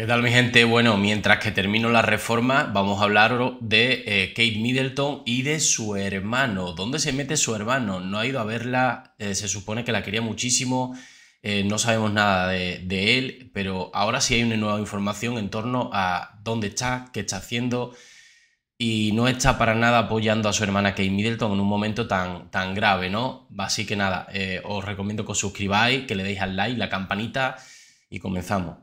¿Qué tal mi gente? Bueno, mientras que termino la reforma, vamos a hablar de eh, Kate Middleton y de su hermano. ¿Dónde se mete su hermano? No ha ido a verla, eh, se supone que la quería muchísimo, eh, no sabemos nada de, él, pero ahora sí hay una nueva información en torno a dónde está, qué está haciendo y no está para nada apoyando a su hermana Kate Middleton en un momento tan, tan grave, ¿no? Así que nada, os recomiendo que os suscribáis, que le deis al like, la campanita y comenzamos.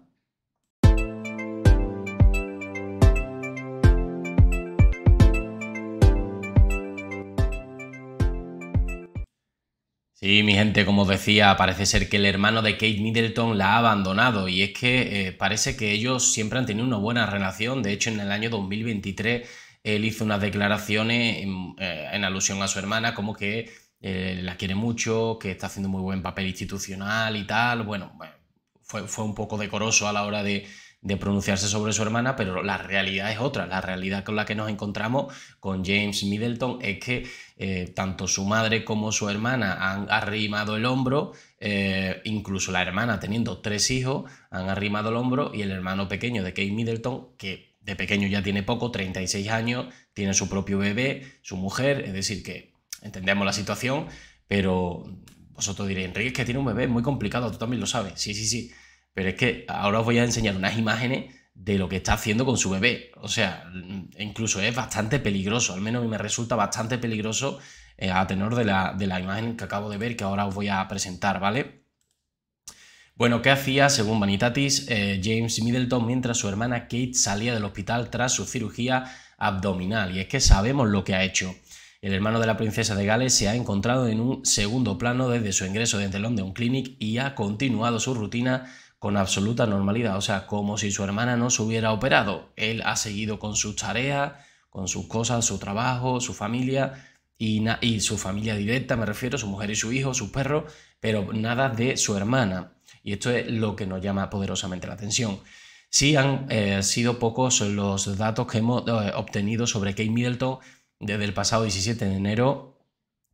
Sí, mi gente, como decía, parece ser que el hermano de Kate Middleton la ha abandonado y es que eh, parece que ellos siempre han tenido una buena relación. De hecho, en el año 2023 él hizo unas declaraciones eh, en, alusión a su hermana, como que eh, la quiere mucho, que está haciendo muy buen papel institucional y tal. Bueno, fue un poco decoroso a la hora de, de pronunciarse sobre su hermana, pero la realidad es otra. La realidad con la que nos encontramos con James Middleton es que eh, tanto su madre como su hermana han arrimado el hombro, eh, incluso la hermana teniendo tres hijos, han arrimado el hombro y el hermano pequeño de Kate Middleton, que de pequeño ya tiene poco, 36 años, tiene su propio bebé, su mujer, es decir, que entendemos la situación, pero vosotros diréis, Enrique, es que tiene un bebé, muy complicado, tú también lo sabes, sí, sí, sí pero es que ahora os voy a enseñar unas imágenes de lo que está haciendo con su bebé. O sea, incluso es bastante peligroso, al menos me resulta bastante peligroso eh, a tenor de la, imagen que acabo de ver, que ahora os voy a presentar, ¿vale? Bueno, ¿qué hacía, según Vanitatis, eh, James Middleton mientras su hermana Kate salía del hospital tras su cirugía abdominal? Y es que sabemos lo que ha hecho. El hermano de la princesa de Gales se ha encontrado en un segundo plano desde su ingreso de entelón de clinic y ha continuado su rutina con absoluta normalidad, o sea, como si su hermana no se hubiera operado. Él ha seguido con sus tareas, con sus cosas, su trabajo, su familia y, su familia directa, me refiero, su mujer y su hijo, su perro, pero nada de su hermana. Y esto es lo que nos llama poderosamente la atención. Sí han eh, sido pocos los datos que hemos eh, obtenido sobre Kate Middleton desde el pasado 17 de enero,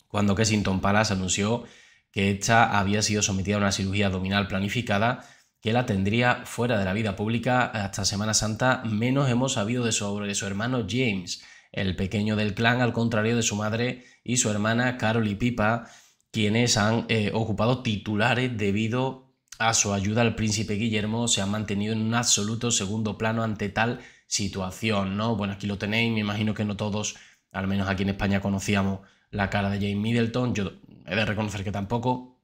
cuando Kensington Palace anunció que esta había sido sometida a una cirugía abdominal planificada que la tendría fuera de la vida pública hasta Semana Santa, menos hemos sabido de su hermano James, el pequeño del clan, al contrario de su madre y su hermana Carol y Pipa, quienes han eh, ocupado titulares debido a su ayuda al príncipe Guillermo, se han mantenido en un absoluto segundo plano ante tal situación, ¿no? Bueno, aquí lo tenéis, me imagino que no todos, al menos aquí en España conocíamos la cara de James Middleton, yo he de reconocer que tampoco.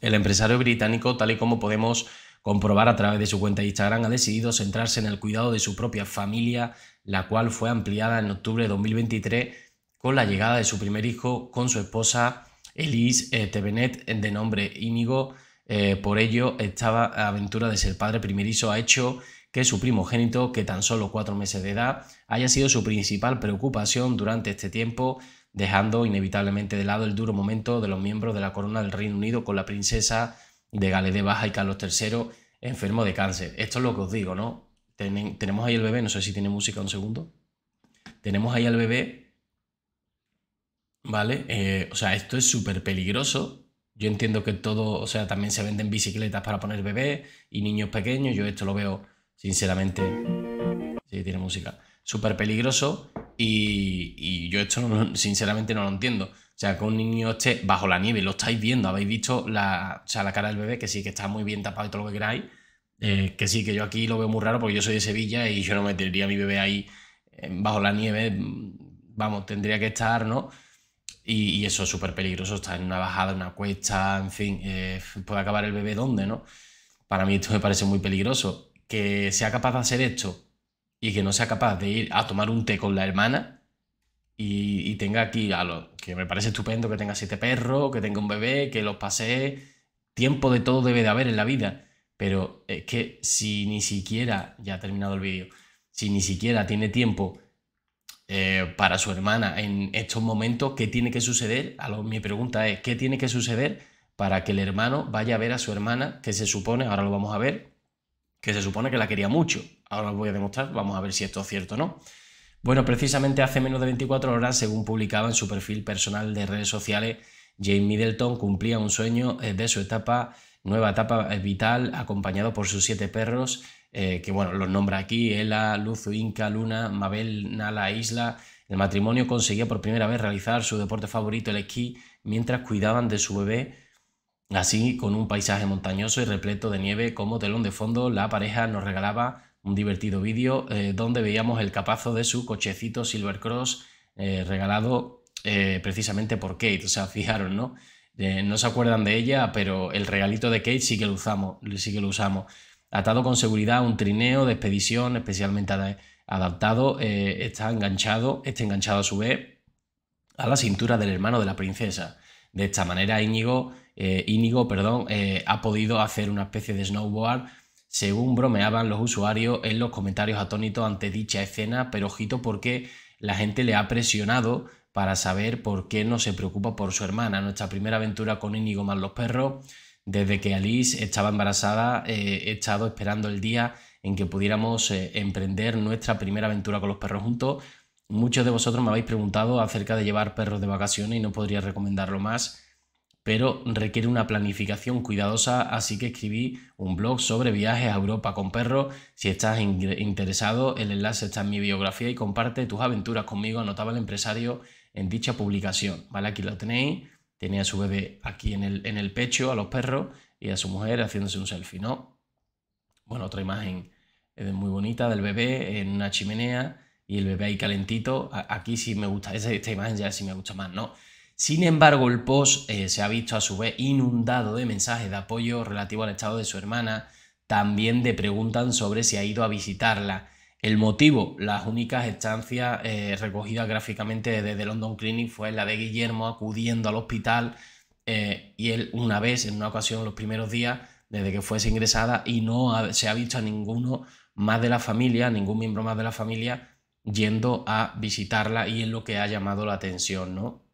El empresario británico, tal y como podemos comprobar a través de su cuenta de Instagram, ha decidido centrarse en el cuidado de su propia familia, la cual fue ampliada en octubre de 2023 con la llegada de su primer hijo con su esposa Elise eh, Tevenet de nombre Íñigo. Eh, por ello, esta aventura de ser padre primerizo ha hecho que su primogénito, que tan solo cuatro meses de edad, haya sido su principal preocupación durante este tiempo, dejando inevitablemente de lado el duro momento de los miembros de la corona del Reino Unido con la princesa de Gales de Baja y Carlos III enfermo de cáncer. Esto es lo que os digo, ¿no? tenemos ahí el bebé, no sé si tiene música un segundo. Tenemos ahí al bebé, ¿vale? Eh, o sea, esto es súper peligroso. Yo entiendo que todo, o sea, también se venden bicicletas para poner bebé y niños pequeños. Yo esto lo veo, sinceramente, sí, tiene música, súper peligroso. Y, y, yo esto, sinceramente, no lo entiendo. O sea, que un niño esté bajo la nieve, lo estáis viendo, habéis visto la, la cara del bebé, que sí, que está muy bien tapado y todo lo que queráis. Eh, que sí, que yo aquí lo veo muy raro porque yo soy de Sevilla y yo no metería a mi bebé ahí eh, bajo la nieve. Mm, vamos, tendría que estar, ¿no? Y, eso es súper peligroso, está en una bajada, en una cuesta, en fin, eh, puede acabar el bebé donde, ¿no? Para mí esto me parece muy peligroso. Que sea capaz de hacer esto y que no sea capaz de ir a tomar un té con la hermana, y, tenga aquí a que me parece estupendo que tenga siete perros, que tenga un bebé, que los pasee. Tiempo de todo debe de haber en la vida. Pero es que si ni siquiera, ya ha terminado el vídeo, si ni siquiera tiene tiempo eh, para su hermana en estos momentos, ¿qué tiene que suceder? mi pregunta es, ¿qué tiene que suceder para que el hermano vaya a ver a su hermana, que se supone, ahora lo vamos a ver, que se supone que la quería mucho? Ahora os voy a demostrar, vamos a ver si esto es cierto o no. Bueno, precisamente hace menos de 24 horas, según publicaba en su perfil personal de redes sociales, Jane Middleton cumplía un sueño eh, de su etapa, nueva etapa eh, vital, acompañado por sus siete perros, eh, que bueno, los nombra aquí, Ela, Luz, Inca, Luna, Mabel, Nala, Isla. El matrimonio conseguía por primera vez realizar su deporte favorito, el esquí, mientras cuidaban de su bebé. Así, con un paisaje montañoso y repleto de nieve como telón de fondo, la pareja nos regalaba un divertido vídeo eh, donde veíamos el capazo de su cochecito Silver Cross eh, regalado eh, precisamente por Kate. O sea, fijaron, ¿no? no se acuerdan de ella, pero el regalito de Kate sí que lo usamos. Sí que lo usamos. Atado con seguridad a un trineo de expedición especialmente adaptado, está enganchado, está enganchado a su vez a la cintura del hermano de la princesa. De esta manera, Íñigo, Íñigo perdón, ha podido hacer una especie de snowboard según bromeaban los usuarios en los comentarios atónitos ante dicha escena, pero ojito porque la gente le ha presionado para saber por qué no se preocupa por su hermana. Nuestra primera aventura con Íñigo más los perros, desde que Alice estaba embarazada, eh, he estado esperando el día en que pudiéramos eh, emprender nuestra primera aventura con los perros juntos. Muchos de vosotros me habéis preguntado acerca de llevar perros de vacaciones y no podría recomendarlo más pero requiere una planificación cuidadosa, así que escribí un blog sobre viajes a Europa con perros. Si estás interesado, el enlace está en mi biografía y comparte tus aventuras conmigo, anotaba el empresario en dicha publicación. ¿Vale? Aquí lo tenéis. Tenía a su bebé aquí en el, en el pecho, a los perros, y a su mujer haciéndose un selfie, ¿no? Bueno, otra imagen eh, muy bonita del bebé en una chimenea y el bebé ahí calentito. Aquí sí me gusta, esta imagen ya sí me gusta más, ¿no? Sin embargo, el post eh, se ha visto a su vez inundado de mensajes de apoyo relativo al estado de su hermana. También le preguntan sobre si ha ido a visitarla. El motivo, las únicas estancias eh, recogidas gráficamente desde London Clinic fue la de Guillermo acudiendo al hospital eh, y él una vez, en una ocasión, los primeros días, desde que fuese ingresada y no se ha visto a ninguno más de la familia, ningún miembro más de la familia yendo a visitarla y es lo que ha llamado la atención, ¿no?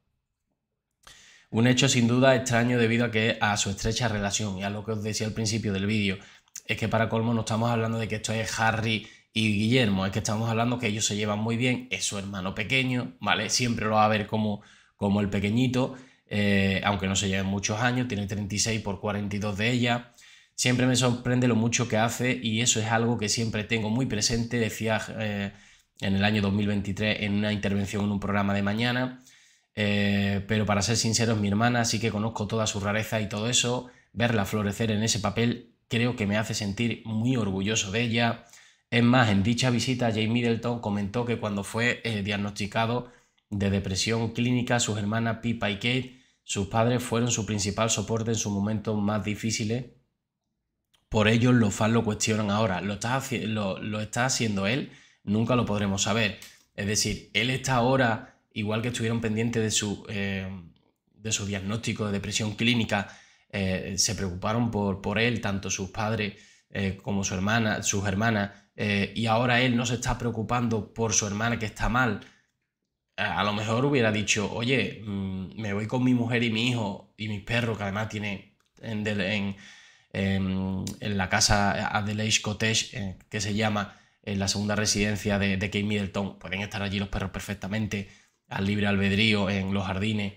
Un hecho sin duda extraño debido a que a su estrecha relación y a lo que os decía al principio del vídeo, es que para colmo no estamos hablando de que esto es Harry y Guillermo, es que estamos hablando que ellos se llevan muy bien, es su hermano pequeño, ¿vale? Siempre lo va a ver como, como el pequeñito, eh, aunque no se lleven muchos años, tiene 36 por 42 de ella. Siempre me sorprende lo mucho que hace y eso es algo que siempre tengo muy presente, decía eh, en el año 2023 en una intervención en un programa de mañana. Eh, pero para ser sinceros, mi hermana sí que conozco toda su rareza y todo eso. Verla florecer en ese papel creo que me hace sentir muy orgulloso de ella. Es más, en dicha visita, Jay Middleton comentó que cuando fue eh, diagnosticado de depresión clínica, sus hermanas Pipa y Kate, sus padres fueron su principal soporte en sus momentos más difíciles. Por ello, los fans lo cuestionan ahora. ¿Lo está, lo está haciendo él? Nunca lo podremos saber. Es decir, él está ahora igual que estuvieron pendientes de su, eh, de su diagnóstico de depresión clínica, eh, se preocuparon por, por, él, tanto sus padres eh, como su hermana, sus hermanas, y ahora él no se está preocupando por su hermana que está mal, a lo mejor hubiera dicho, oye, mm, me voy con mi mujer y mi hijo y mis perros, que además tiene en, la casa Adelaide Cottage, que se llama en la segunda residencia de, de Kate Middleton, pueden estar allí los perros perfectamente al libre albedrío en los jardines,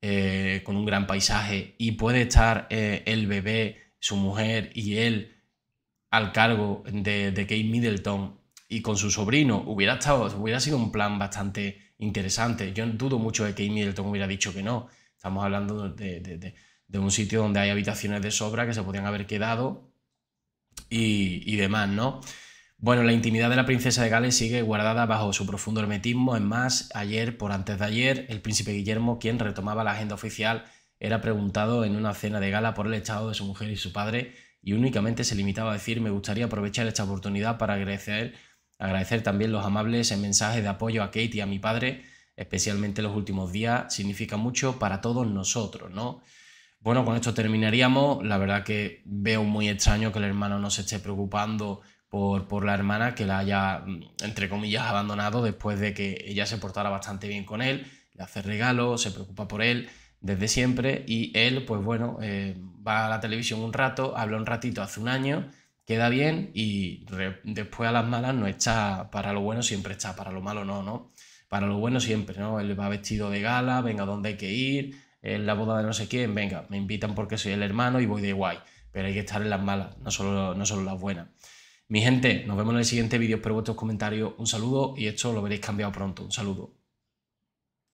eh, con un gran paisaje, y puede estar eh, el bebé, su mujer y él al cargo de, de Kate Middleton y con su sobrino, hubiera, estado, hubiera sido un plan bastante interesante. Yo dudo mucho de que Middleton hubiera dicho que no. Estamos hablando de, un sitio donde hay habitaciones de sobra que se podrían haber quedado y demás, ¿no? Bueno, la intimidad de la princesa de Gales sigue guardada bajo su profundo hermetismo. Es más, ayer por antes de ayer, el príncipe Guillermo, quien retomaba la agenda oficial, era preguntado en una cena de gala por el estado de su mujer y su padre y únicamente se limitaba a decir me gustaría aprovechar esta oportunidad para agradecer, agradecer también los amables mensajes de apoyo a Kate y a mi padre, especialmente los últimos días, significa mucho para todos nosotros, ¿no? Bueno, con esto terminaríamos. La verdad que veo muy extraño que el hermano no se esté preocupando por, la hermana que la haya, mm, entre comillas, abandonado después de que ella se portara bastante bien con él, le hace regalos, se preocupa por él desde siempre y él, pues bueno, eh, va a la televisión un rato, habla un ratito hace un año, queda bien y después a las malas no está para lo bueno, siempre está, para lo malo no, ¿no? Para lo bueno siempre, ¿no? Él va vestido de gala, venga, donde hay que ir? En la boda de no sé quién, venga, me invitan porque soy el hermano y voy de guay, pero hay que estar en las malas, no solo, no solo las buenas. Mi gente, nos vemos en el siguiente vídeo. Espero vuestros comentarios. Un saludo y esto lo veréis cambiado pronto. Un saludo.